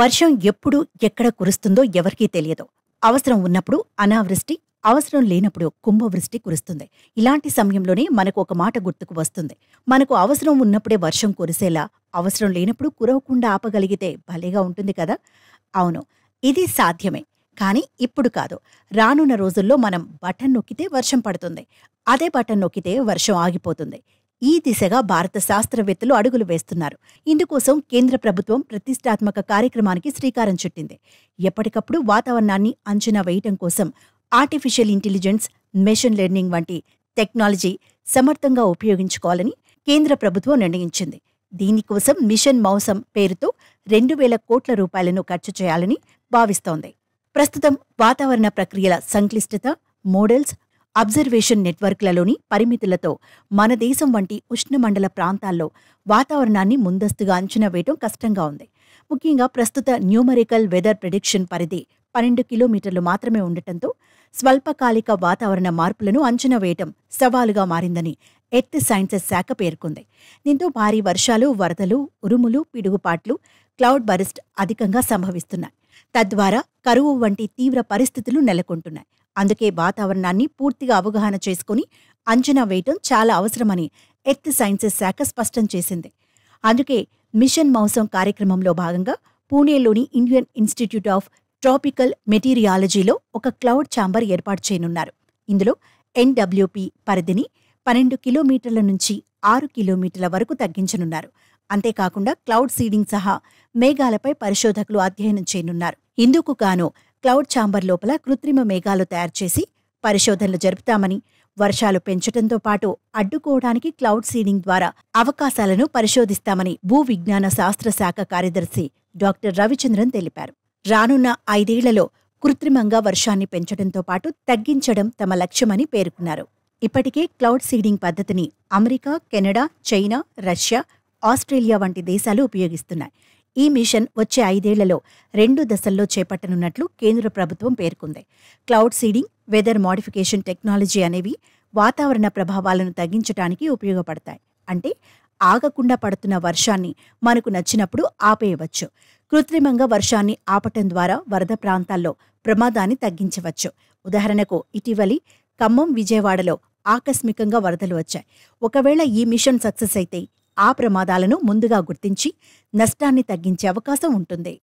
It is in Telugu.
వర్షం ఎప్పుడు ఎక్కడ కురుస్తుందో ఎవరికీ తెలియదు అవసరం ఉన్నప్పుడు అనావృష్టి అవసరం లేనప్పుడు కుంభవృష్టి కురుస్తుంది ఇలాంటి సమయంలోనే మనకు ఒక మాట గుర్తుకు వస్తుంది మనకు అవసరం ఉన్నప్పుడే వర్షం కురిసేలా అవసరం లేనప్పుడు కురవకుండా ఆపగలిగితే భలేగా ఉంటుంది కదా అవును ఇది సాధ్యమే కానీ ఇప్పుడు కాదు రానున్న రోజుల్లో మనం బటన్ నొక్కితే వర్షం పడుతుంది అదే బటన్ నొక్కితే వర్షం ఆగిపోతుంది ఈ దిశగా భారత శాస్త్రవేత్తలు అడుగులు వేస్తున్నారు ఇందుకోసం కేంద్ర ప్రభుత్వం ప్రతిష్టాత్మక కార్యక్రమానికి శ్రీకారం చుట్టింది ఎప్పటికప్పుడు వాతావరణాన్ని అంచనా వేయటం కోసం ఆర్టిఫిషియల్ ఇంటెలిజెన్స్ మెషిన్ లెర్నింగ్ వంటి టెక్నాలజీ సమర్థంగా ఉపయోగించుకోవాలని కేంద్ర ప్రభుత్వం నిర్ణయించింది దీనికోసం మిషన్ మౌసం పేరుతో రెండు వేల కోట్ల రూపాయలను ఖర్చు చేయాలని భావిస్తోంది ప్రస్తుతం వాతావరణ ప్రక్రియల సంక్లిష్టత మోడల్స్ అబ్జర్వేషన్ నెట్వర్క్లలోని పరిమితులతో మన దేశం వంటి ఉష్ణమండల ప్రాంతాల్లో వాతావరణాన్ని ముందస్తుగా అంచనా వేయడం కష్టంగా ఉంది ముఖ్యంగా ప్రస్తుత న్యూమరికల్ వెదర్ ప్రిడిక్షన్ పరిధి పన్నెండు కిలోమీటర్లు మాత్రమే ఉండటంతో స్వల్పకాలిక వాతావరణ మార్పులను అంచనా వేయటం సవాలుగా మారిందని ఎర్త్ సైన్సెస్ శాఖ పేర్కొంది దీంతో భారీ వర్షాలు వరదలు ఉరుములు పిడుగుపాట్లు క్లౌడ్ బరిస్ట్ అధికంగా సంభవిస్తున్నాయి తద్వారా కరువు వంటి తీవ్ర పరిస్థితులు నెలకొంటున్నాయి అందుకే వాతావరణాన్ని పూర్తిగా అవగాహన చేసుకుని అంచనా వేయటం చాలా అవసరమని ఎర్త్ సైన్సెస్ శాఖ స్పష్టం చేసింది అందుకే మిషన్ మౌసం కార్యక్రమంలో భాగంగా పూణేలోని ఇండియన్ ఇన్స్టిట్యూట్ ఆఫ్ ట్రాపికల్ మెటీరియాలజీలో ఒక క్లౌడ్ ఛాంబర్ ఏర్పాటు చేయనున్నారు ఇందులో ఎన్డబ్ల్యూపి పరిధిని పన్నెండు కిలోమీటర్ల నుంచి ఆరు కిలోమీటర్ల వరకు తగ్గించనున్నారు అంతేకాకుండా క్లౌడ్ సీడింగ్ సహా మేఘాలపై పరిశోధకులు అధ్యయనం చేయనున్నారు ఇందుకు గాను క్లౌడ్ ఛాంబర్ లోపల కృత్రిమ మేఘాలు తయారు చేసి పరిశోధనలు జరుపుతామని వర్షాలు పెంచడంతో పాటు అడ్డుకోవడానికి క్లౌడ్ సీడింగ్ ద్వారా అవకాశాలను పరిశోధిస్తామని భూ విజ్ఞాన శాస్త్ర శాఖ కార్యదర్శి డాక్టర్ రవిచంద్రన్ తెలిపారు రానున్న ఐదేళ్లలో కృత్రిమంగా వర్షాన్ని పెంచడంతో పాటు తగ్గించడం తమ లక్ష్యమని పేర్కొన్నారు ఇప్పటికే క్లౌడ్ సీడింగ్ పద్ధతిని America Canada China Russia Australia వంటి దేశాలు ఉపయోగిస్తున్నాయి ఈ మిషన్ వచ్చే ఐదేళ్లలో రెండు దశల్లో చేపట్టనున్నట్లు కేంద్ర ప్రభుత్వం పేర్కొంది cloud seeding weather modification technology అనేవి వాతావరణ ప్రభావాలను తగ్గించడానికి ఉపయోగపడతాయి అంటే ఆగకుండా పడుతున్న వర్షాన్ని మనకు నచ్చినప్పుడు ఆపేయవచ్చు కృత్రిమంగా వర్షాన్ని ఆపటం ద్వారా వరద ప్రాంతాల్లో ప్రమాదాన్ని తగ్గించవచ్చు ఉదాహరణకు ఇటీవలి ఖమ్మం విజయవాడలో ఆకస్మికంగా వరదలు వచ్చాయి ఒకవేళ ఈ మిషన్ సక్సెస్ అయితే ఆ ప్రమాదాలను ముందుగా గుర్తించి నష్టాన్ని తగ్గించే అవకాశం ఉంటుంది